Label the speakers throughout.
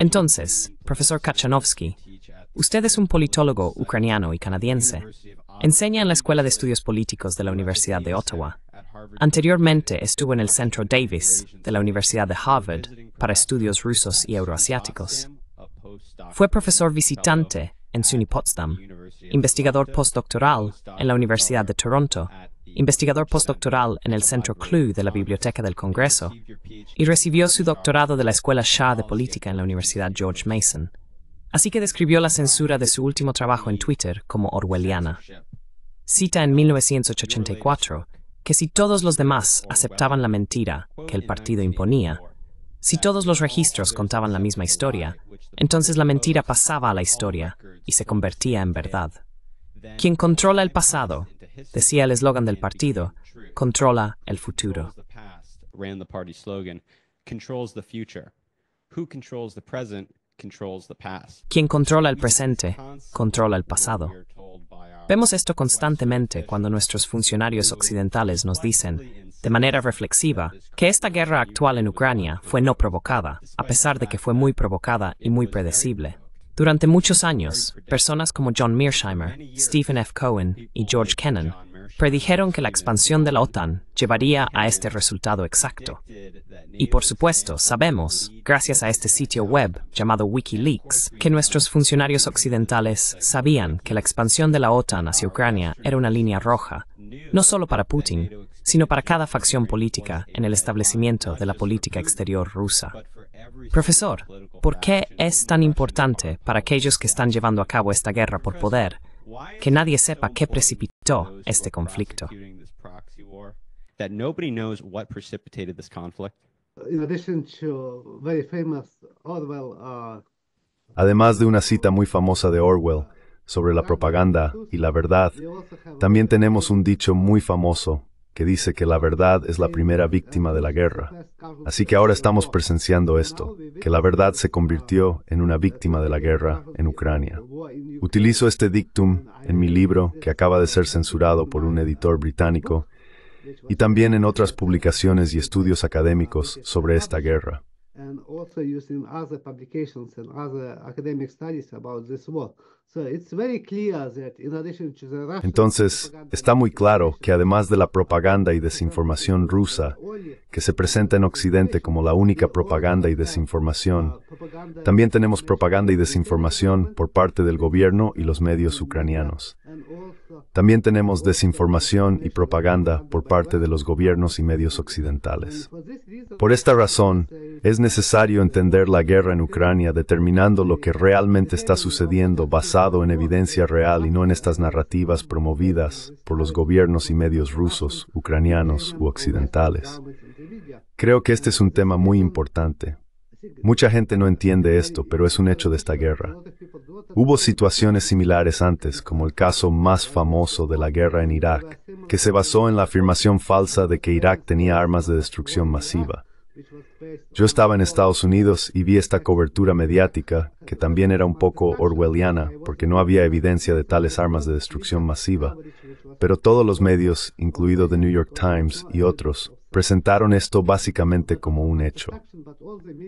Speaker 1: Entonces, profesor Kachanovsky, usted es un politólogo ucraniano y canadiense. Enseña en la Escuela de Estudios Políticos de la Universidad de Ottawa. Anteriormente estuvo en el Centro Davis de la Universidad de Harvard para estudios rusos y euroasiáticos. Fue profesor visitante en SUNY Potsdam, investigador postdoctoral en la Universidad de Toronto investigador postdoctoral en el Centro Clue de la Biblioteca del Congreso, y recibió su doctorado de la Escuela Shah de Política en la Universidad George Mason. Así que describió la censura de su último trabajo en Twitter como orwelliana. Cita en 1984 que si todos los demás aceptaban la mentira que el partido imponía, si todos los registros contaban la misma historia, entonces la mentira pasaba a la historia y se convertía en verdad. Quien controla el pasado decía el eslogan del partido, controla el futuro. Quien controla el presente, controla el pasado. Vemos esto constantemente cuando nuestros funcionarios occidentales nos dicen, de manera reflexiva, que esta guerra actual en Ucrania fue no provocada, a pesar de que fue muy provocada y muy predecible. Durante muchos años, personas como John Mearsheimer, Stephen F. Cohen y George Kennan predijeron que la expansión de la OTAN llevaría a este resultado exacto. Y por supuesto, sabemos, gracias a este sitio web llamado Wikileaks, que nuestros funcionarios occidentales sabían que la expansión de la OTAN hacia Ucrania era una línea roja, no solo para Putin, sino para cada facción política en el establecimiento de la política exterior rusa. Profesor, ¿por qué es tan importante para aquellos que están llevando a cabo esta guerra por poder que nadie sepa qué precipitó este conflicto?
Speaker 2: Además de una cita muy famosa de Orwell sobre la propaganda y la verdad, también tenemos un dicho muy famoso que dice que la verdad es la primera víctima de la guerra. Así que ahora estamos presenciando esto, que la verdad se convirtió en una víctima de la guerra en Ucrania. Utilizo este dictum en mi libro, que acaba de ser censurado por un editor británico, y también en otras publicaciones y estudios académicos sobre esta guerra. Entonces, está muy claro que además de la propaganda y desinformación rusa, que se presenta en Occidente como la única propaganda y desinformación, uh, también tenemos propaganda y desinformación por parte del gobierno y los medios ucranianos. También tenemos desinformación y propaganda por parte de los gobiernos y medios occidentales. Por esta razón, es necesario entender la guerra en Ucrania determinando lo que realmente está sucediendo basado en evidencia real y no en estas narrativas promovidas por los gobiernos y medios rusos, ucranianos u occidentales. Creo que este es un tema muy importante, Mucha gente no entiende esto, pero es un hecho de esta guerra. Hubo situaciones similares antes, como el caso más famoso de la guerra en Irak, que se basó en la afirmación falsa de que Irak tenía armas de destrucción masiva. Yo estaba en Estados Unidos y vi esta cobertura mediática, que también era un poco orwelliana, porque no había evidencia de tales armas de destrucción masiva, pero todos los medios, incluido The New York Times y otros, presentaron esto básicamente como un hecho.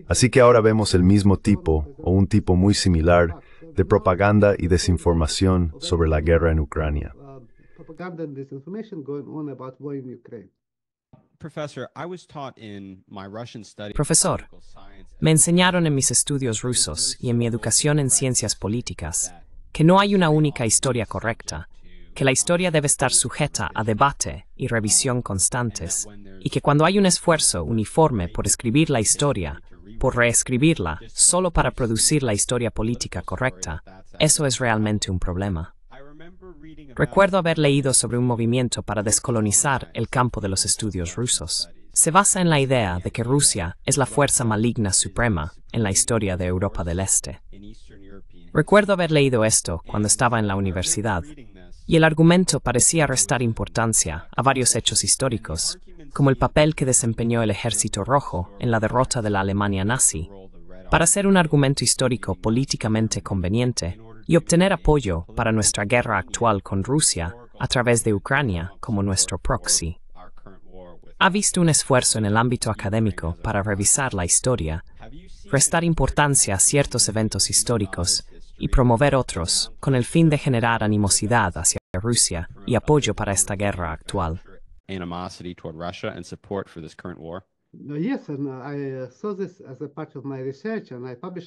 Speaker 2: Así que ahora vemos el mismo tipo, o un tipo muy similar, de propaganda y desinformación sobre la guerra en Ucrania.
Speaker 3: Profesor,
Speaker 1: me enseñaron en mis estudios rusos y en mi educación en ciencias políticas que no hay una única historia correcta, que la historia debe estar sujeta a debate y revisión constantes, y que cuando hay un esfuerzo uniforme por escribir la historia, por reescribirla solo para producir la historia política correcta, eso es realmente un problema. Recuerdo haber leído sobre un movimiento para descolonizar el campo de los estudios rusos. Se basa en la idea de que Rusia es la fuerza maligna suprema en la historia de Europa del Este. Recuerdo haber leído esto cuando estaba en la universidad y el argumento parecía restar importancia a varios hechos históricos, como el papel que desempeñó el Ejército Rojo en la derrota de la Alemania nazi, para ser un argumento histórico políticamente conveniente y obtener apoyo para nuestra guerra actual con Rusia a través de Ucrania como nuestro proxy. Ha visto un esfuerzo en el ámbito académico para revisar la historia, restar importancia a ciertos eventos históricos y promover otros con el fin de generar animosidad hacia Rusia y apoyo para esta guerra actual.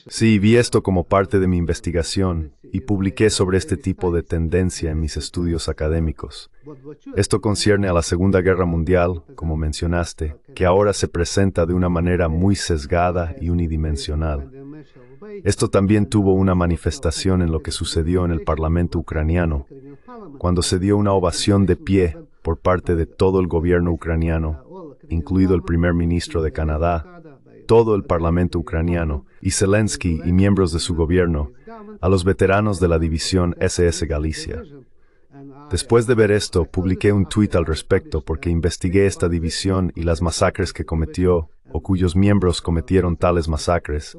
Speaker 4: Sí,
Speaker 2: vi esto como parte de mi investigación y publiqué sobre este tipo de tendencia en mis estudios académicos. Esto concierne a la Segunda Guerra Mundial, como mencionaste, que ahora se presenta de una manera muy sesgada y unidimensional. Esto también tuvo una manifestación en lo que sucedió en el Parlamento ucraniano, cuando se dio una ovación de pie por parte de todo el gobierno ucraniano, incluido el primer ministro de Canadá, todo el parlamento ucraniano y Zelensky y miembros de su gobierno, a los veteranos de la división SS Galicia. Después de ver esto, publiqué un tuit al respecto porque investigué esta división y las masacres que cometió o cuyos miembros cometieron tales masacres,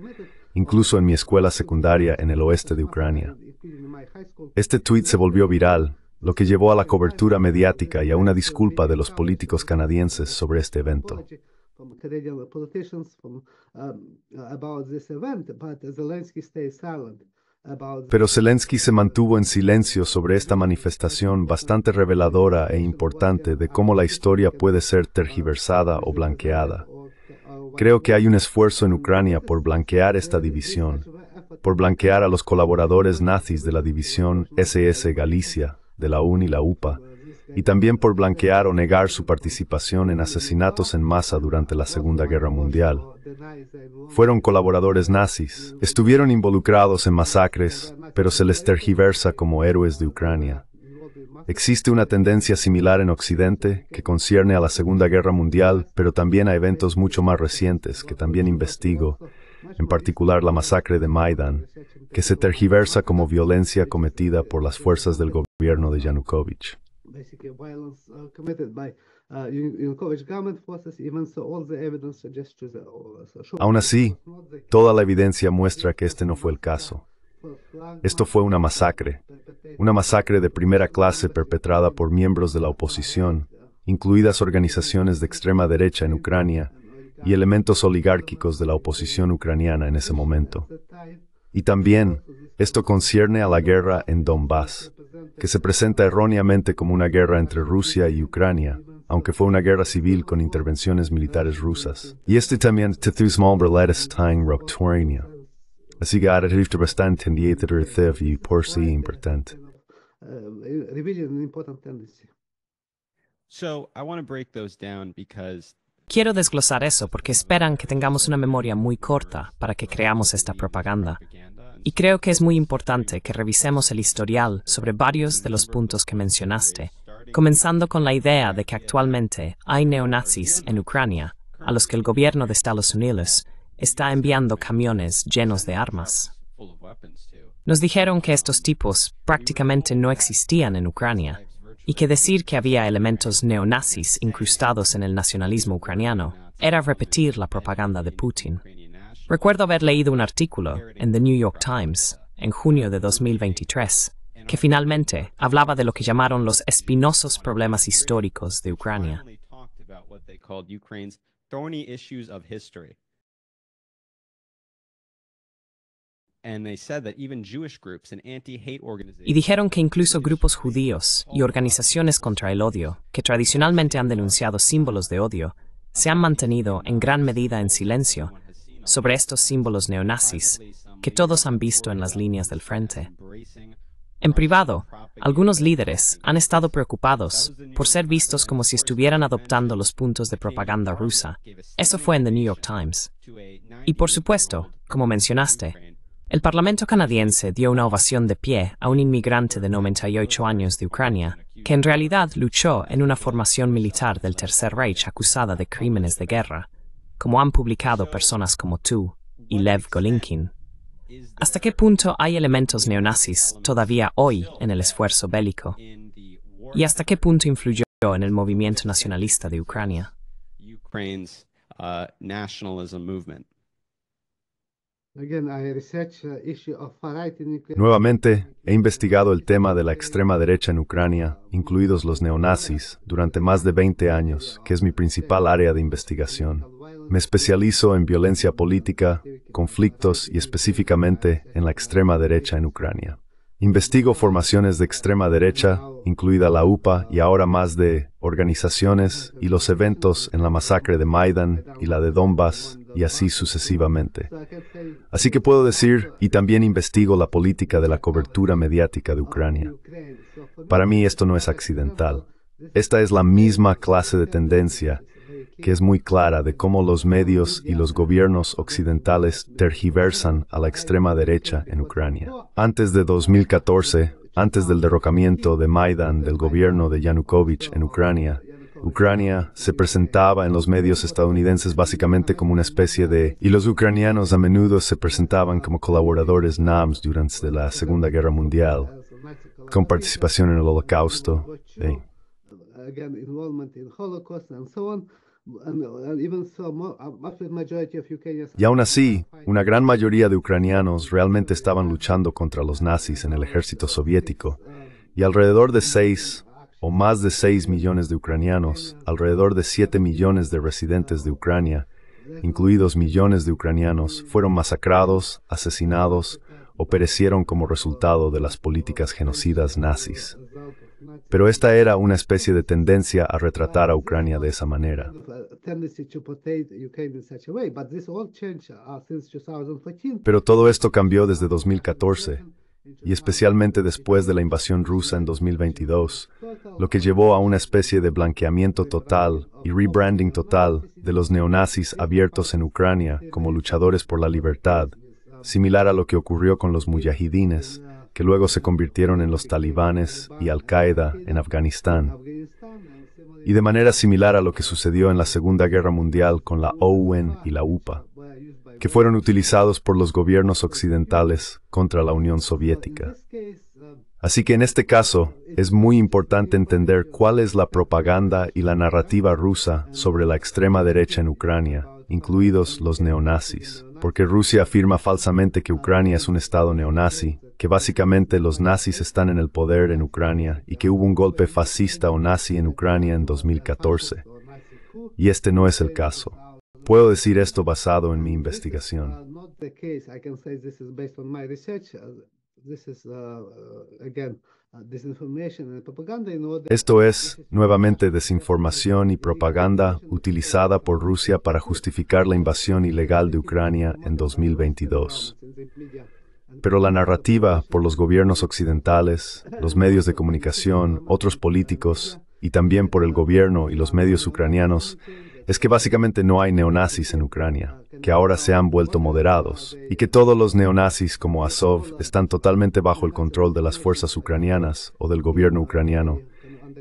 Speaker 2: incluso en mi escuela secundaria en el oeste de Ucrania. Este tuit se volvió viral, lo que llevó a la cobertura mediática y a una disculpa de los políticos canadienses sobre este evento.
Speaker 4: Pero Zelensky
Speaker 2: se mantuvo en silencio sobre esta manifestación bastante reveladora e importante de cómo la historia puede ser tergiversada o blanqueada. Creo que hay un esfuerzo en Ucrania por blanquear esta división, por blanquear a los colaboradores nazis de la división SS Galicia, de la UN y la UPA, y también por blanquear o negar su participación en asesinatos en masa durante la Segunda Guerra Mundial. Fueron colaboradores nazis, estuvieron involucrados en masacres, pero se les tergiversa como héroes de Ucrania. Existe una tendencia similar en Occidente que concierne a la Segunda Guerra Mundial, pero también a eventos mucho más recientes que también investigo, en particular la masacre de Maidan, que se tergiversa como violencia cometida por las fuerzas del gobierno de Yanukovych. Aún así, toda la evidencia muestra que este no fue el caso. Esto fue una masacre, una masacre de primera clase perpetrada por miembros de la oposición, incluidas organizaciones de extrema derecha en Ucrania, y elementos oligárquicos de la oposición ucraniana en ese momento. Y también, esto concierne a la guerra en Donbass, que se presenta erróneamente como una guerra entre Rusia y Ucrania, aunque fue una guerra civil con intervenciones militares rusas. Y este también Así que ahora por importante.
Speaker 4: So
Speaker 3: I want to break those down because
Speaker 1: Quiero desglosar eso porque esperan que tengamos una memoria muy corta para que creamos esta propaganda. Y creo que es muy importante que revisemos el historial sobre varios de los puntos que mencionaste, comenzando con la idea de que actualmente hay neonazis en Ucrania, a los que el gobierno de Estados Unidos está enviando camiones llenos de armas. Nos dijeron que estos tipos prácticamente no existían en Ucrania, y que decir que había elementos neonazis incrustados en el nacionalismo ucraniano era repetir la propaganda de Putin. Recuerdo haber leído un artículo en The New York Times en junio de 2023 que finalmente hablaba de lo que llamaron los espinosos problemas históricos de Ucrania. Y dijeron que incluso grupos judíos y organizaciones contra el odio, que tradicionalmente han denunciado símbolos de odio, se han mantenido en gran medida en silencio sobre estos símbolos neonazis que todos han visto en las líneas del frente. En privado, algunos líderes han estado preocupados por ser vistos como si estuvieran adoptando los puntos de propaganda rusa. Eso fue en The New York Times. Y por supuesto, como mencionaste, el Parlamento canadiense dio una ovación de pie a un inmigrante de 98 años de Ucrania, que en realidad luchó en una formación militar del Tercer Reich acusada de crímenes de guerra, como han publicado personas como tú y Lev Golinkin. ¿Hasta qué punto hay elementos neonazis todavía hoy en el esfuerzo bélico? ¿Y hasta qué punto influyó en el movimiento nacionalista de Ucrania?
Speaker 4: Uh, Nuevamente,
Speaker 2: he investigado el tema de la extrema derecha en Ucrania, incluidos los neonazis, durante más de 20 años, que es mi principal área de investigación. Me especializo en violencia política, conflictos y específicamente en la extrema derecha en Ucrania. Investigo formaciones de extrema derecha, incluida la UPA y ahora más de organizaciones y los eventos en la masacre de Maidan y la de Donbass y así sucesivamente. Así que puedo decir, y también investigo la política de la cobertura mediática de Ucrania. Para mí esto no es accidental. Esta es la misma clase de tendencia que es muy clara de cómo los medios y los gobiernos occidentales tergiversan a la extrema derecha en Ucrania. Antes de 2014, antes del derrocamiento de Maidan del gobierno de Yanukovych en Ucrania, Ucrania se presentaba en los medios estadounidenses básicamente como una especie de... y los ucranianos a menudo se presentaban como colaboradores NAMS durante la Segunda Guerra Mundial, con participación en el Holocausto. Y aún así, una gran mayoría de ucranianos realmente estaban luchando contra los nazis en el ejército soviético, y alrededor de seis o más de 6 millones de ucranianos, alrededor de 7 millones de residentes de Ucrania, incluidos millones de ucranianos, fueron masacrados, asesinados o perecieron como resultado de las políticas genocidas nazis. Pero esta era una especie de tendencia a retratar a Ucrania de esa manera. Pero todo esto cambió desde 2014 y especialmente después de la invasión rusa en 2022, lo que llevó a una especie de blanqueamiento total y rebranding total de los neonazis abiertos en Ucrania como luchadores por la libertad, similar a lo que ocurrió con los mujahidines, que luego se convirtieron en los talibanes y Al-Qaeda en Afganistán. Y de manera similar a lo que sucedió en la Segunda Guerra Mundial con la OUN y la UPA que fueron utilizados por los gobiernos occidentales contra la Unión Soviética. Así que en este caso es muy importante entender cuál es la propaganda y la narrativa rusa sobre la extrema derecha en Ucrania, incluidos los neonazis, porque Rusia afirma falsamente que Ucrania es un estado neonazi, que básicamente los nazis están en el poder en Ucrania y que hubo un golpe fascista o nazi en Ucrania en 2014. Y este no es el caso. Puedo decir esto basado en mi investigación. Esto es, nuevamente, desinformación y propaganda utilizada por Rusia para justificar la invasión ilegal de Ucrania en 2022. Pero la narrativa por los gobiernos occidentales, los medios de comunicación, otros políticos y también por el gobierno y los medios ucranianos es que básicamente no hay neonazis en Ucrania, que ahora se han vuelto moderados, y que todos los neonazis como Azov están totalmente bajo el control de las fuerzas ucranianas o del gobierno ucraniano,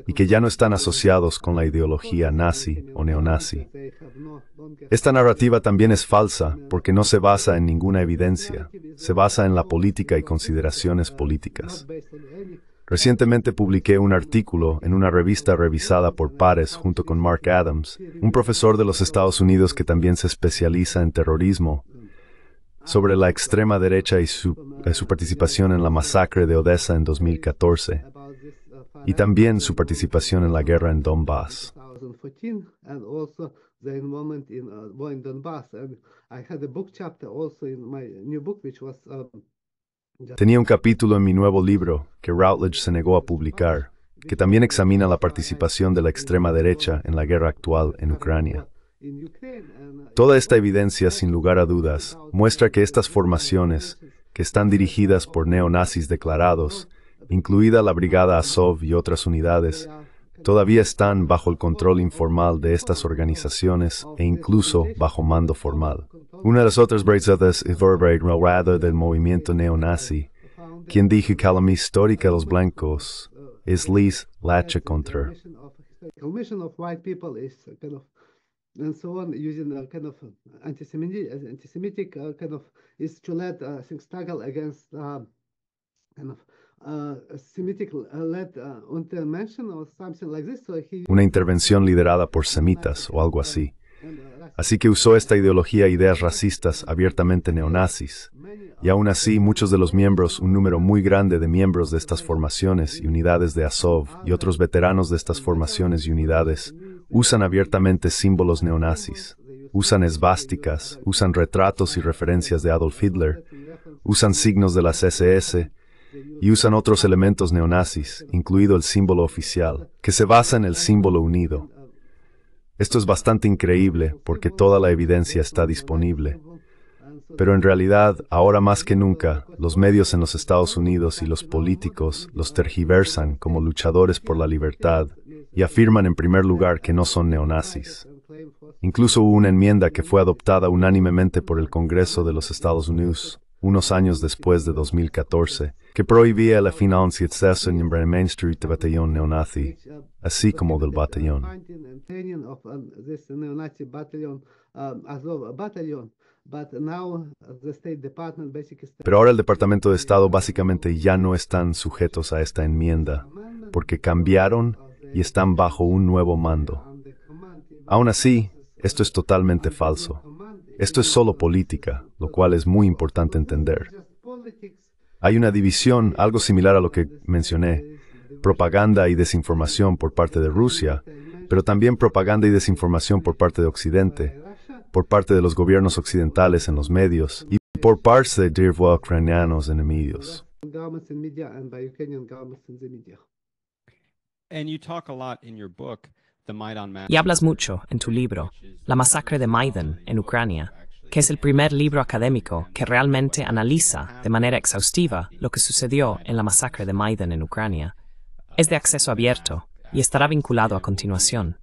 Speaker 2: y que ya no están asociados con la ideología nazi o neonazi. Esta narrativa también es falsa porque no se basa en ninguna evidencia, se basa en la política y consideraciones políticas. Recientemente publiqué un artículo en una revista revisada por pares junto con Mark Adams, un profesor de los Estados Unidos que también se especializa en terrorismo, sobre la extrema derecha y su, eh, participación en la masacre de Odessa en 2014, y también su participación en la guerra en Donbass. Tenía un capítulo en mi nuevo libro, que Routledge se negó a publicar, que también examina la participación de la extrema derecha en la guerra actual en Ucrania. Toda esta evidencia, sin lugar a dudas, muestra que estas formaciones, que están dirigidas por neonazis declarados, incluida la Brigada Azov y otras unidades, todavía están bajo el control informal de estas organizaciones e incluso bajo mando formal. Una de las otras brazadas es Verbrate rather del movimiento neonazi, quien dijo que a histórica de los blancos es Liz Lache Contra.
Speaker 4: and so on, using anti-Semitic, uh, kind of is to let uh, struggle against uh, of una intervención
Speaker 2: liderada por semitas o algo así. Uh, así que usó esta ideología ideas racistas abiertamente neonazis. Y aún así, muchos de los miembros, un número muy grande de miembros de estas formaciones y unidades de Azov y otros veteranos de estas formaciones y unidades, usan abiertamente símbolos neonazis. Usan esvásticas, usan retratos y referencias de Adolf Hitler, usan signos de las SS, y usan otros elementos neonazis, incluido el símbolo oficial, que se basa en el símbolo unido. Esto es bastante increíble porque toda la evidencia está disponible. Pero en realidad, ahora más que nunca, los medios en los Estados Unidos y los políticos los tergiversan como luchadores por la libertad y afirman en primer lugar que no son neonazis. Incluso hubo una enmienda que fue adoptada unánimemente por el Congreso de los Estados Unidos unos años después de 2014, que prohibía la financiación en Street del batallón neonazi, así como del batallón. Pero ahora el Departamento de Estado básicamente ya no están sujetos a esta enmienda, porque cambiaron y están bajo un nuevo mando. Aún así, esto es totalmente falso. Esto es solo política, lo cual es muy importante entender. Hay una división, algo similar a lo que mencioné, propaganda y desinformación por parte de Rusia, pero también propaganda y desinformación por parte de Occidente, por parte de los gobiernos occidentales en los medios y por parte de ucranianos enemigos.
Speaker 3: And you talk a lot in your y hablas
Speaker 1: mucho en tu libro, La masacre de Maidan en Ucrania, que es el primer libro académico que realmente analiza de manera exhaustiva lo que sucedió en la masacre de Maidan en Ucrania. Es de acceso abierto y estará vinculado a continuación.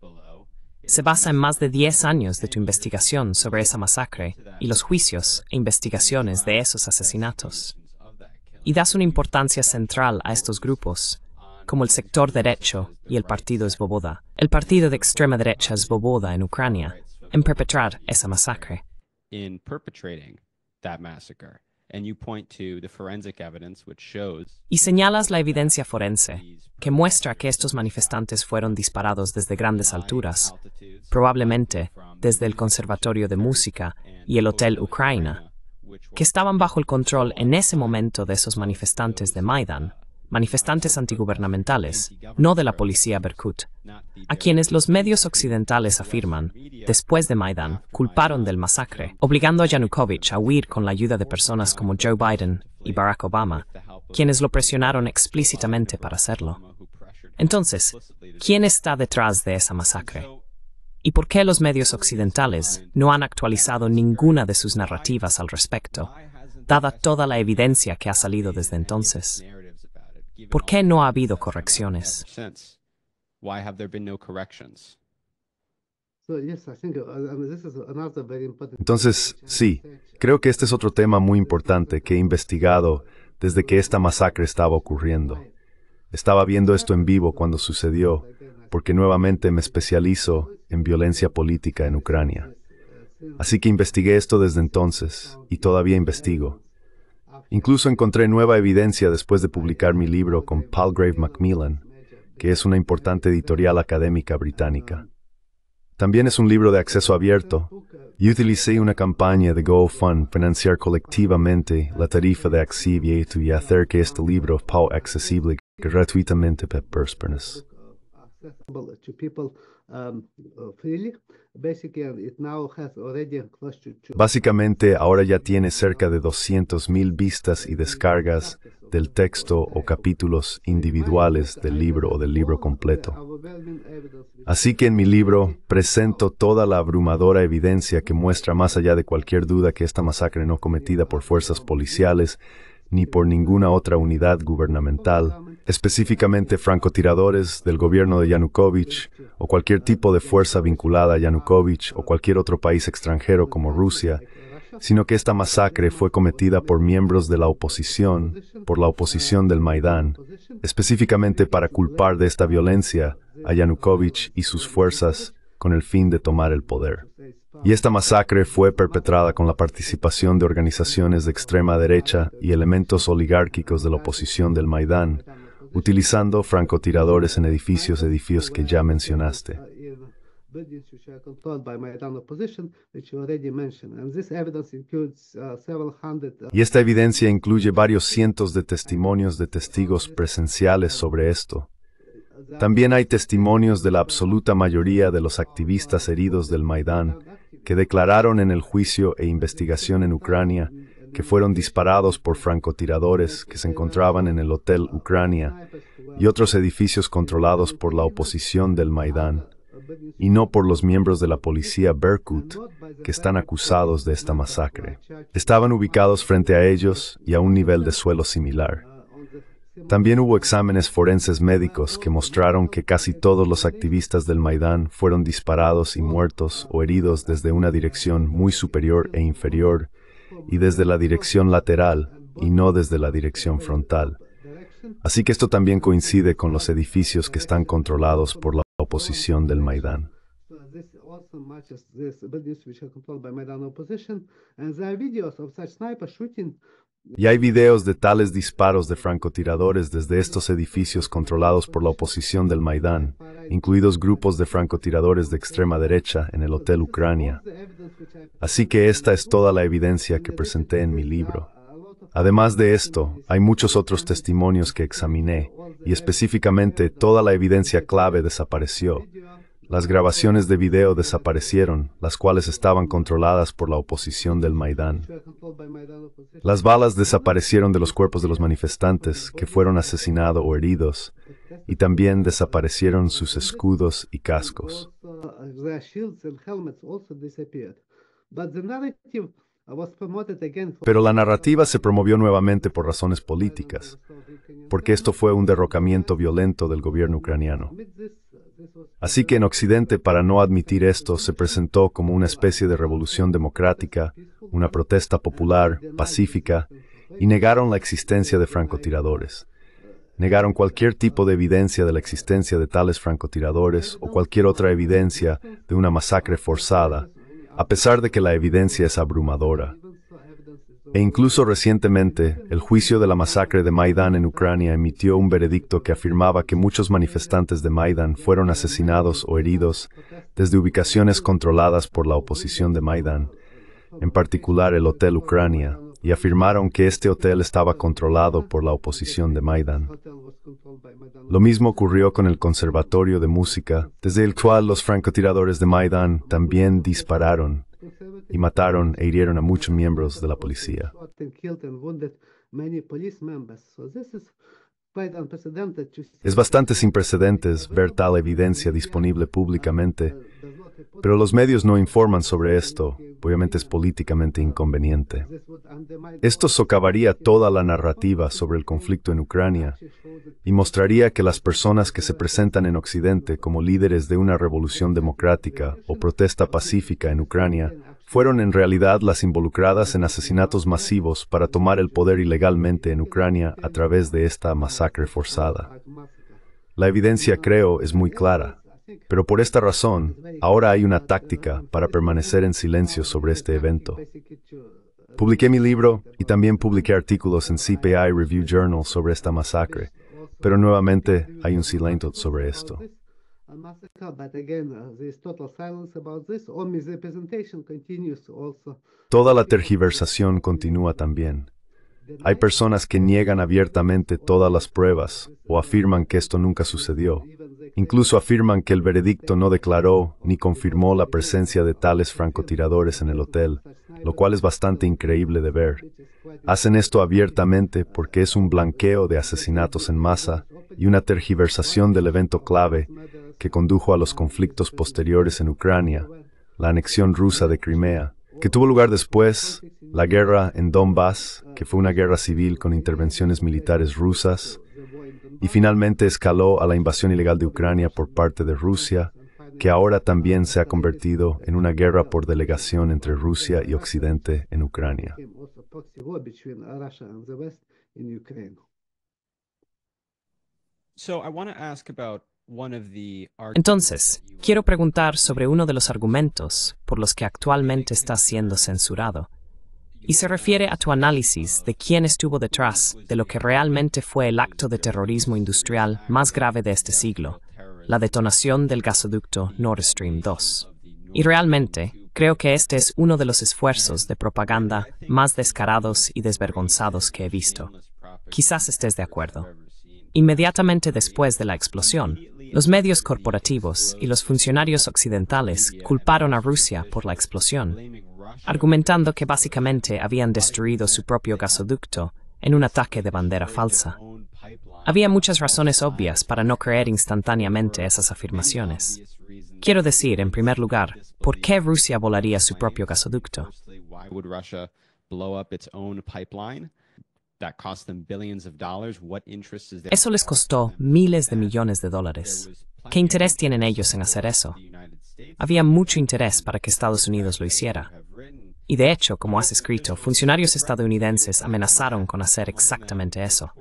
Speaker 1: Se basa en más de 10 años de tu investigación sobre esa masacre y los juicios e investigaciones de esos asesinatos. Y das una importancia central a estos grupos como el sector derecho y el partido Svoboda, el partido de extrema derecha Svoboda en Ucrania, en perpetrar esa masacre. y señalas la evidencia forense, que muestra que estos manifestantes fueron disparados desde grandes alturas, probablemente desde el Conservatorio de Música y el Hotel Ucraina, que estaban bajo el control en ese momento de esos manifestantes de Maidan, manifestantes antigubernamentales, no de la policía Berkut, a quienes los medios occidentales afirman, después de Maidan, culparon del masacre, obligando a Yanukovych a huir con la ayuda de personas como Joe Biden y Barack Obama, quienes lo presionaron explícitamente para hacerlo. Entonces, ¿quién está detrás de esa masacre? ¿Y por qué los medios occidentales no han actualizado ninguna de sus narrativas al respecto, dada toda la evidencia que ha salido desde entonces? ¿Por qué no ha habido correcciones?
Speaker 4: Entonces, sí,
Speaker 2: creo que este es otro tema muy importante que he investigado desde que esta masacre estaba ocurriendo. Estaba viendo esto en vivo cuando sucedió, porque nuevamente me especializo en violencia política en Ucrania. Así que investigué esto desde entonces y todavía investigo. Incluso encontré nueva evidencia después de publicar mi libro con Palgrave Macmillan, que es una importante editorial académica británica. También es un libro de acceso abierto y utilicé una campaña de GoFund financiar colectivamente la tarifa de Acciv y e hacer que este libro es accesible gratuitamente para personas. Básicamente, ahora ya tiene cerca de 200.000 vistas y descargas del texto o capítulos individuales del libro o del libro completo. Así que en mi libro presento toda la abrumadora evidencia que muestra más allá de cualquier duda que esta masacre no cometida por fuerzas policiales ni por ninguna otra unidad gubernamental específicamente francotiradores del gobierno de Yanukovych o cualquier tipo de fuerza vinculada a Yanukovych o cualquier otro país extranjero como Rusia, sino que esta masacre fue cometida por miembros de la oposición, por la oposición del Maidán, específicamente para culpar de esta violencia a Yanukovych y sus fuerzas con el fin de tomar el poder. Y esta masacre fue perpetrada con la participación de organizaciones de extrema derecha y elementos oligárquicos de la oposición del Maidán, utilizando francotiradores en edificios, edificios que ya mencionaste. y esta evidencia incluye varios cientos de testimonios de testigos presenciales sobre esto. También hay testimonios de la absoluta mayoría de los activistas heridos del Maidán que declararon en el juicio e investigación en Ucrania que fueron disparados por francotiradores que se encontraban en el Hotel Ucrania y otros edificios controlados por la oposición del Maidán, y no por los miembros de la policía Berkut que están acusados de esta masacre. Estaban ubicados frente a ellos y a un nivel de suelo similar. También hubo exámenes forenses médicos que mostraron que casi todos los activistas del Maidán fueron disparados y muertos o heridos desde una dirección muy superior e inferior y desde la dirección lateral y no desde la dirección frontal. Así que esto también coincide con los edificios que están controlados por la oposición del Maidán. Y hay videos de tales disparos de francotiradores desde estos edificios controlados por la oposición del Maidán incluidos grupos de francotiradores de extrema derecha en el Hotel Ucrania. Así que esta es toda la evidencia que presenté en mi libro. Además de esto, hay muchos otros testimonios que examiné, y específicamente toda la evidencia clave desapareció. Las grabaciones de video desaparecieron, las cuales estaban controladas por la oposición del Maidán. Las balas desaparecieron de los cuerpos de los manifestantes que fueron asesinados o heridos, y también desaparecieron sus escudos y cascos. Pero la narrativa se promovió nuevamente por razones políticas, porque esto fue un derrocamiento violento del gobierno ucraniano. Así que en Occidente, para no admitir esto, se presentó como una especie de revolución democrática, una protesta popular, pacífica, y negaron la existencia de francotiradores. Negaron cualquier tipo de evidencia de la existencia de tales francotiradores o cualquier otra evidencia de una masacre forzada, a pesar de que la evidencia es abrumadora. E incluso recientemente, el juicio de la masacre de Maidán en Ucrania emitió un veredicto que afirmaba que muchos manifestantes de Maidan fueron asesinados o heridos desde ubicaciones controladas por la oposición de Maidán, en particular el Hotel Ucrania, y afirmaron que este hotel estaba controlado por la oposición de Maidan. Lo mismo ocurrió con el Conservatorio de Música, desde el cual los francotiradores de Maidan también dispararon y mataron e hirieron a muchos miembros de la policía. Es bastante sin precedentes ver tal evidencia disponible públicamente pero los medios no informan sobre esto, obviamente es políticamente inconveniente. Esto socavaría toda la narrativa sobre el conflicto en Ucrania y mostraría que las personas que se presentan en Occidente como líderes de una revolución democrática o protesta pacífica en Ucrania fueron en realidad las involucradas en asesinatos masivos para tomar el poder ilegalmente en Ucrania a través de esta masacre forzada. La evidencia, creo, es muy clara. Pero por esta razón, ahora hay una táctica para permanecer en silencio sobre este evento. Publiqué mi libro y también publiqué artículos en CPI Review Journal sobre esta masacre, pero nuevamente hay un silencio sobre esto. Toda la tergiversación continúa también. Hay personas que niegan abiertamente todas las pruebas o afirman que esto nunca sucedió, Incluso afirman que el veredicto no declaró ni confirmó la presencia de tales francotiradores en el hotel, lo cual es bastante increíble de ver. Hacen esto abiertamente porque es un blanqueo de asesinatos en masa y una tergiversación del evento clave que condujo a los conflictos posteriores en Ucrania, la anexión rusa de Crimea, que tuvo lugar después, la guerra en Donbass, que fue una guerra civil con intervenciones militares rusas, y finalmente escaló a la invasión ilegal de Ucrania por parte de Rusia, que ahora también se ha convertido en una guerra por delegación entre Rusia y Occidente en Ucrania.
Speaker 4: Entonces,
Speaker 1: quiero preguntar sobre uno de los argumentos por los que actualmente está siendo censurado, y se refiere a tu análisis de quién estuvo detrás de lo que realmente fue el acto de terrorismo industrial más grave de este siglo, la detonación del gasoducto Nord Stream 2. Y realmente, creo que este es uno de los esfuerzos de propaganda más descarados y desvergonzados que he visto. Quizás estés de acuerdo. Inmediatamente después de la explosión, los medios corporativos y los funcionarios occidentales culparon a Rusia por la explosión, argumentando que básicamente habían destruido su propio gasoducto en un ataque de bandera falsa. Había muchas razones obvias para no creer instantáneamente esas afirmaciones. Quiero decir, en primer lugar, ¿por qué Rusia volaría su propio gasoducto? Eso les costó miles de millones de dólares. ¿Qué interés tienen ellos en hacer eso? Había mucho interés para que Estados Unidos lo hiciera. Y de hecho, como has escrito, funcionarios estadounidenses amenazaron con hacer exactamente eso.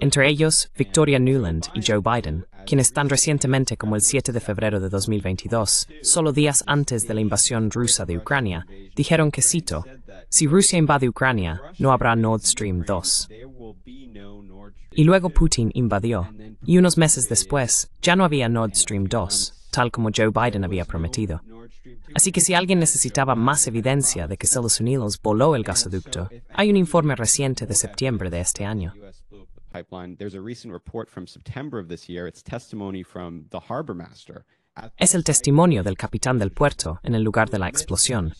Speaker 1: Entre ellos, Victoria Newland y Joe Biden, quienes tan recientemente como el 7 de febrero de 2022, solo días antes de la invasión rusa de Ucrania, dijeron que, cito, si Rusia invade Ucrania, no habrá Nord Stream 2. Y luego Putin invadió, y unos meses después, ya no había Nord Stream 2, tal como Joe Biden había prometido. Así que si alguien necesitaba más evidencia de que Estados Unidos voló el gasoducto, hay un informe reciente de septiembre de este año. Es el testimonio del capitán del puerto en el lugar de la explosión,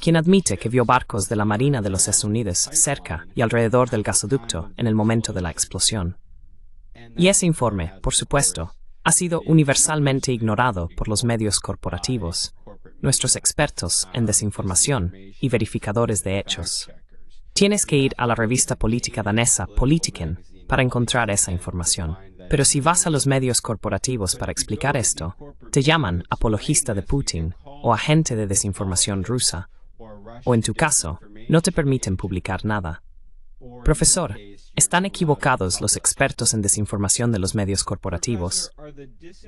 Speaker 1: quien admite que vio barcos de la Marina de los Estados Unidos cerca y alrededor del gasoducto en el momento de la explosión. Y ese informe, por supuesto, ha sido universalmente ignorado por los medios corporativos, nuestros expertos en desinformación y verificadores de hechos. Tienes que ir a la revista política danesa Politiken para encontrar esa información. Pero si vas a los medios corporativos para explicar esto, te llaman apologista de Putin o agente de desinformación rusa, o en tu caso, no te permiten publicar nada. Profesor, están equivocados los expertos en desinformación de los medios corporativos.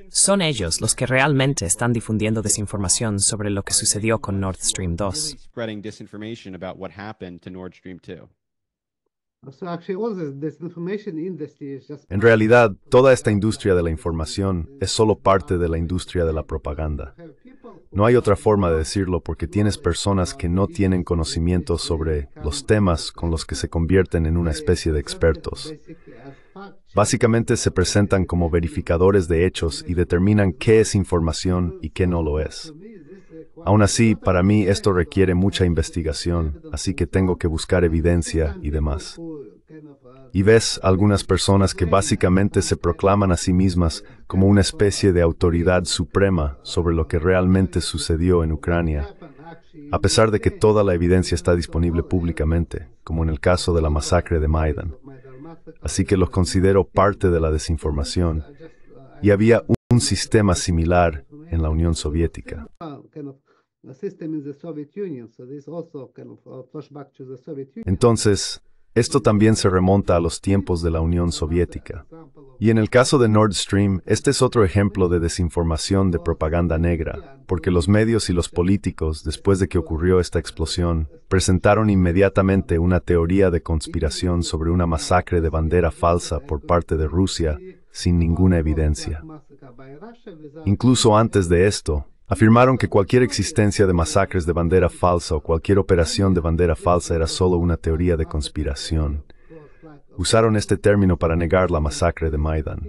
Speaker 1: Son ellos los que realmente están difundiendo desinformación sobre lo que sucedió con Nord Stream 2. En
Speaker 2: realidad, toda esta industria de la información es solo parte de la industria de la propaganda. No hay otra forma de decirlo porque tienes personas que no tienen conocimiento sobre los temas con los que se convierten en una especie de expertos. Básicamente se presentan como verificadores de hechos y determinan qué es información y qué no lo es. Aún así, para mí esto requiere mucha investigación, así que tengo que buscar evidencia y demás. Y ves algunas personas que básicamente se proclaman a sí mismas como una especie de autoridad suprema sobre lo que realmente sucedió en Ucrania, a pesar de que toda la evidencia está disponible públicamente, como en el caso de la masacre de Maidan. Así que los considero parte de la desinformación. Y había un sistema similar en la Unión Soviética. Entonces, esto también se remonta a los tiempos de la Unión Soviética. Y en el caso de Nord Stream, este es otro ejemplo de desinformación de propaganda negra, porque los medios y los políticos, después de que ocurrió esta explosión, presentaron inmediatamente una teoría de conspiración sobre una masacre de bandera falsa por parte de Rusia sin ninguna evidencia. Incluso antes de esto, Afirmaron que cualquier existencia de masacres de bandera falsa o cualquier operación de bandera falsa era solo una teoría de conspiración. Usaron este término para negar la masacre de Maidan.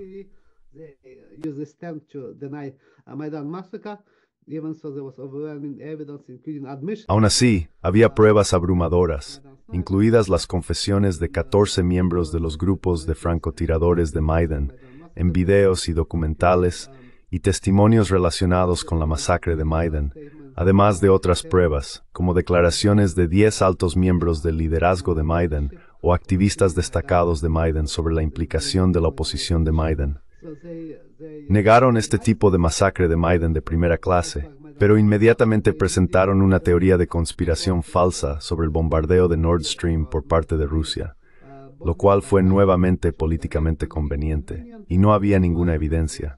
Speaker 2: Aún así, había pruebas abrumadoras, incluidas las confesiones de 14 miembros de los grupos de francotiradores de Maidan, en videos y documentales y testimonios relacionados con la masacre de Maiden, además de otras pruebas, como declaraciones de 10 altos miembros del liderazgo de Maiden o activistas destacados de Maiden sobre la implicación de la oposición de Maiden. Negaron este tipo de masacre de Maiden de primera clase, pero inmediatamente presentaron una teoría de conspiración falsa sobre el bombardeo de Nord Stream por parte de Rusia, lo cual fue nuevamente políticamente conveniente, y no había ninguna evidencia.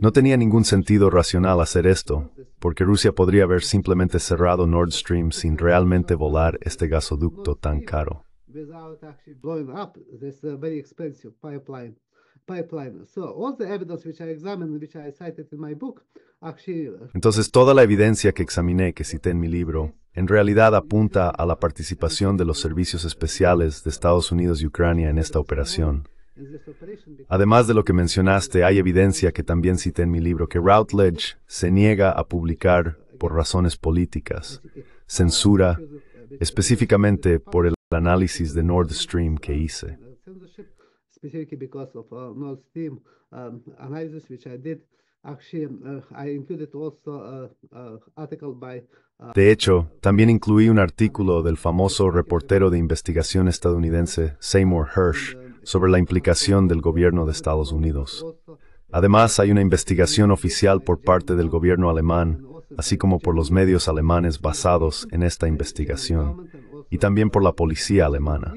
Speaker 2: No tenía ningún sentido racional hacer esto, porque Rusia podría haber simplemente cerrado Nord Stream sin realmente volar este
Speaker 4: gasoducto tan caro. Uh,
Speaker 2: Entonces toda la evidencia que examiné, que cité en mi libro, en realidad apunta a la participación de los servicios especiales de Estados Unidos y Ucrania en esta operación. Además de lo que mencionaste, hay evidencia que también cité en mi libro que Routledge se niega a publicar por razones políticas, censura, específicamente por el análisis de Nord Stream que hice. De hecho, también incluí un artículo del famoso reportero de investigación estadounidense Seymour Hersh, sobre la implicación del gobierno de Estados Unidos. Además, hay una investigación oficial por parte del gobierno alemán, así como por los medios alemanes basados en esta investigación, y también por la policía alemana.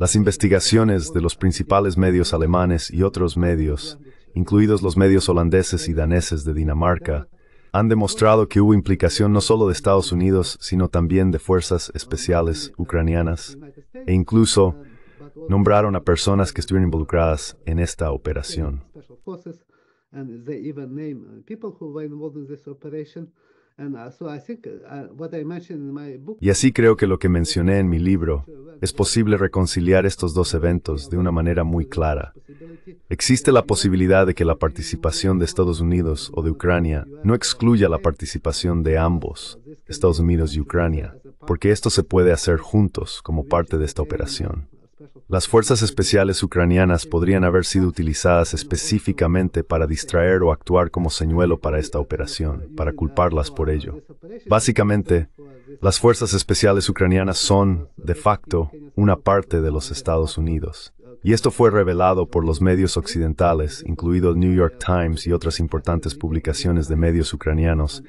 Speaker 2: Las investigaciones de los principales medios alemanes y otros medios, incluidos los medios holandeses y daneses de Dinamarca, han demostrado que hubo implicación no solo de Estados Unidos, sino también de fuerzas especiales ucranianas, e incluso nombraron a personas que estuvieron involucradas en esta operación. Y así creo que lo que mencioné en mi libro es posible reconciliar estos dos eventos de una manera muy clara. Existe la posibilidad de que la participación de Estados Unidos o de Ucrania no excluya la participación de ambos, Estados Unidos y Ucrania, porque esto se puede hacer juntos como parte de esta operación. Las fuerzas especiales ucranianas podrían haber sido utilizadas específicamente para distraer o actuar como señuelo para esta operación, para culparlas por ello. Básicamente, las fuerzas especiales ucranianas son, de facto, una parte de los Estados Unidos. Y esto fue revelado por los medios occidentales, incluido el New York Times y otras importantes publicaciones de medios ucranianos,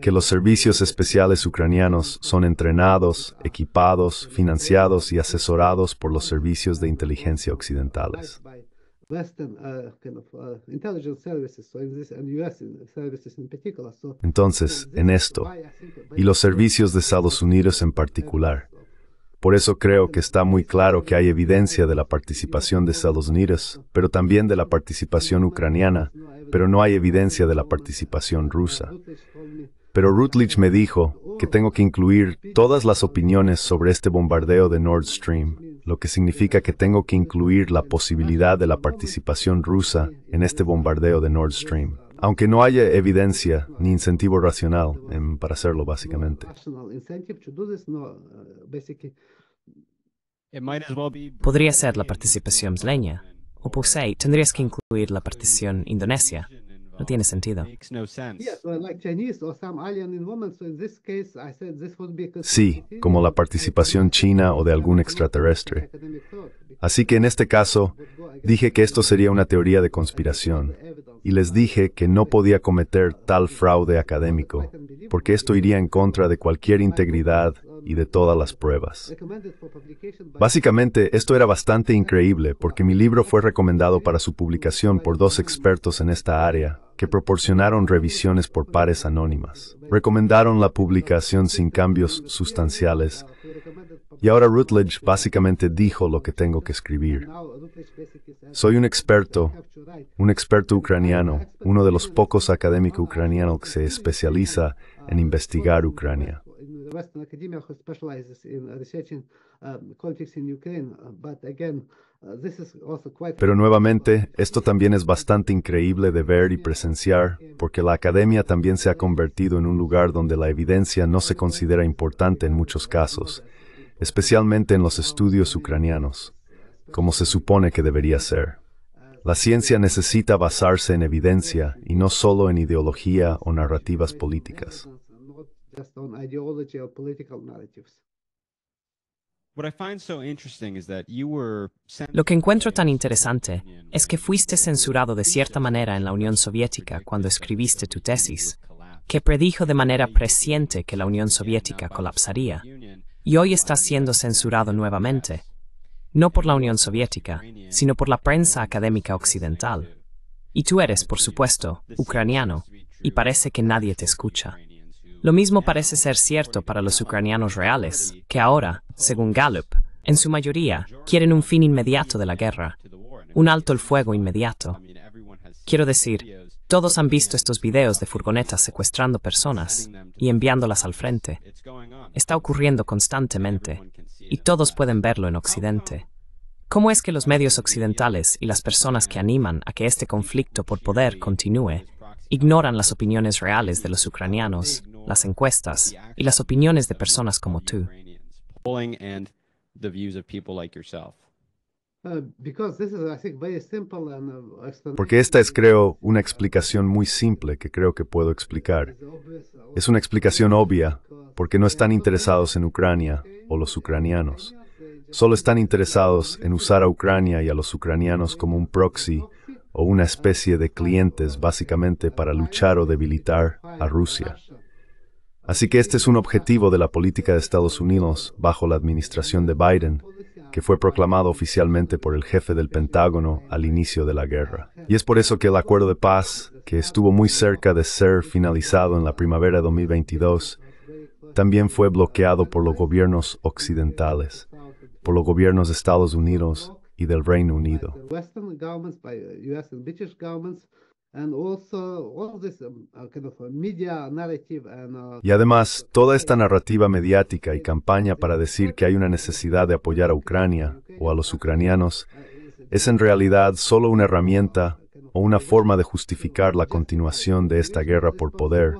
Speaker 2: que los servicios especiales ucranianos son entrenados, equipados, financiados y asesorados por los servicios de inteligencia occidentales.
Speaker 4: Entonces, en esto, y los
Speaker 2: servicios de Estados Unidos en particular, por eso creo que está muy claro que hay evidencia de la participación de Estados Unidos, pero también de la participación ucraniana, pero no hay evidencia de la participación rusa pero Rutledge me dijo que tengo que incluir todas las opiniones sobre este bombardeo de Nord Stream, lo que significa que tengo que incluir la posibilidad de la participación rusa en este bombardeo de Nord Stream, aunque no haya evidencia ni incentivo racional em, para hacerlo básicamente.
Speaker 1: Podría ser la participación zleña, o por tendrías que incluir la participación indonesia, no tiene sentido.
Speaker 2: Sí, como la participación china o de algún extraterrestre. Así que en este caso, dije que esto sería una teoría de conspiración y les dije que no podía cometer tal fraude académico, porque esto iría en contra de cualquier integridad y de todas las pruebas. Básicamente, esto era bastante increíble porque mi libro fue recomendado para su publicación por dos expertos en esta área que proporcionaron revisiones por pares anónimas. Recomendaron la publicación sin cambios sustanciales y ahora Rutledge básicamente dijo lo que tengo que escribir. Soy un experto un experto ucraniano, uno de los pocos académicos ucranianos que se especializa en investigar Ucrania. Pero nuevamente, esto también es bastante increíble de ver y presenciar, porque la academia también se ha convertido en un lugar donde la evidencia no se considera importante en muchos casos, especialmente en los estudios ucranianos, como se supone que debería ser. La ciencia necesita basarse en evidencia y no solo en ideología o narrativas políticas.
Speaker 1: Lo que encuentro tan interesante es que fuiste censurado de cierta manera en la Unión Soviética cuando escribiste tu tesis, que predijo de manera presciente que la Unión Soviética colapsaría, y hoy estás siendo censurado nuevamente no por la Unión Soviética, sino por la prensa académica occidental. Y tú eres, por supuesto, ucraniano, y parece que nadie te escucha. Lo mismo parece ser cierto para los ucranianos reales, que ahora, según Gallup, en su mayoría quieren un fin inmediato de la guerra, un alto el fuego inmediato. Quiero decir, todos han visto estos videos de furgonetas secuestrando personas y enviándolas al frente. Está ocurriendo constantemente y todos pueden verlo en Occidente. ¿Cómo es que los medios occidentales y las personas que animan a que este conflicto por poder continúe ignoran las opiniones reales de los ucranianos, las encuestas y las opiniones de personas como tú?
Speaker 4: Uh, uh, porque esta
Speaker 2: es, creo, una explicación muy simple que creo que puedo explicar. Es una explicación obvia porque no están interesados en Ucrania o los ucranianos. Solo están interesados en usar a Ucrania y a los ucranianos como un proxy o una especie de clientes básicamente para luchar o debilitar a Rusia. Así que este es un objetivo de la política de Estados Unidos bajo la administración de Biden que fue proclamado oficialmente por el jefe del Pentágono al inicio de la guerra. Y es por eso que el acuerdo de paz, que estuvo muy cerca de ser finalizado en la primavera de 2022, también fue bloqueado por los gobiernos occidentales, por los gobiernos de Estados Unidos y del Reino Unido. Y además, toda esta narrativa mediática y campaña para decir que hay una necesidad de apoyar a Ucrania o a los ucranianos es en realidad solo una herramienta o una forma de justificar la continuación de esta guerra por poder,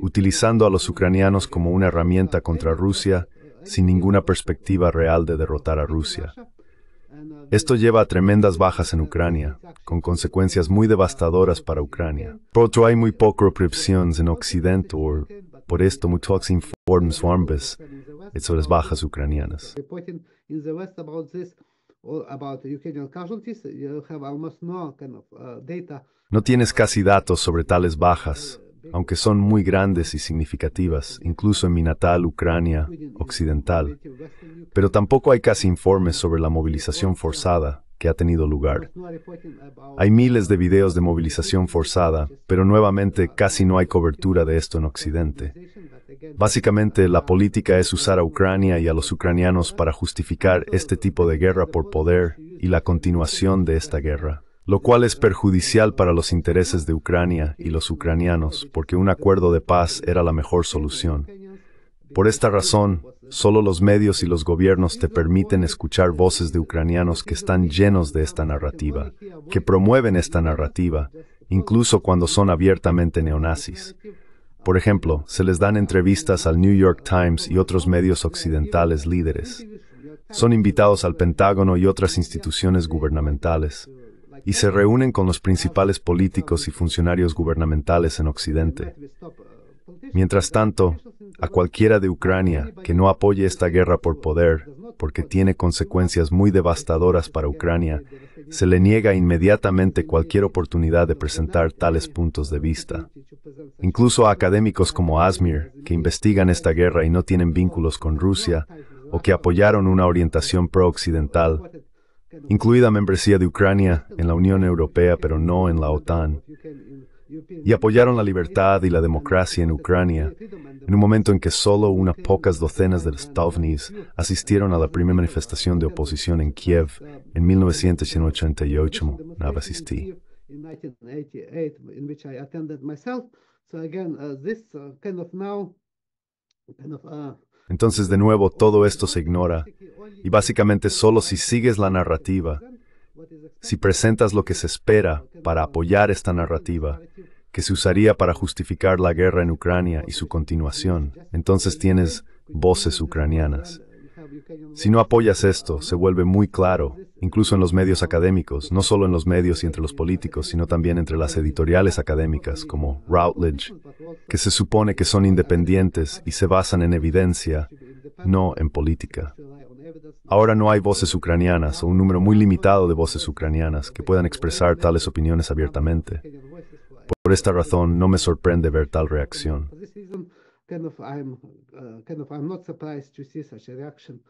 Speaker 2: utilizando a los ucranianos como una herramienta contra Rusia sin ninguna perspectiva real de derrotar a Rusia. Esto lleva a tremendas bajas en Ucrania, con consecuencias muy devastadoras para Ucrania. Por otro, hay muy pocas represión en Occidente, por esto muchos informes sobre las bajas
Speaker 4: ucranianas.
Speaker 2: No tienes casi datos sobre tales bajas, aunque son muy grandes y significativas, incluso en mi natal Ucrania occidental, pero tampoco hay casi informes sobre la movilización forzada que ha tenido lugar. Hay miles de videos de movilización forzada, pero nuevamente casi no hay cobertura de esto en Occidente. Básicamente, la política es usar a Ucrania y a los ucranianos para justificar este tipo de guerra por poder y la continuación de esta guerra lo cual es perjudicial para los intereses de Ucrania y los ucranianos, porque un acuerdo de paz era la mejor solución. Por esta razón, solo los medios y los gobiernos te permiten escuchar voces de ucranianos que están llenos de esta narrativa, que promueven esta narrativa, incluso cuando son abiertamente neonazis. Por ejemplo, se les dan entrevistas al New York Times y otros medios occidentales líderes. Son invitados al Pentágono y otras instituciones gubernamentales y se reúnen con los principales políticos y funcionarios gubernamentales en Occidente. Mientras tanto, a cualquiera de Ucrania que no apoye esta guerra por poder, porque tiene consecuencias muy devastadoras para Ucrania, se le niega inmediatamente cualquier oportunidad de presentar tales puntos de vista. Incluso a académicos como Asmir, que investigan esta guerra y no tienen vínculos con Rusia, o que apoyaron una orientación pro-occidental, incluida membresía de Ucrania en la Unión Europea, pero no en la OTAN, y apoyaron la libertad y la democracia en Ucrania, en un momento en que solo unas pocas docenas de stavnis asistieron a la primera manifestación de oposición en Kiev en 1988.
Speaker 4: No asistí.
Speaker 2: Entonces de nuevo todo esto se ignora y básicamente solo si sigues la narrativa, si presentas lo que se espera para apoyar esta narrativa, que se usaría para justificar la guerra en Ucrania y su continuación, entonces tienes voces ucranianas. Si no apoyas esto, se vuelve muy claro, incluso en los medios académicos, no solo en los medios y entre los políticos, sino también entre las editoriales académicas como Routledge, que se supone que son independientes y se basan en evidencia, no en política. Ahora no hay voces ucranianas o un número muy limitado de voces ucranianas que puedan expresar tales opiniones abiertamente. Por esta razón, no me sorprende ver tal
Speaker 4: reacción. kind of I'm uh, kind of I'm not surprised to see such a reaction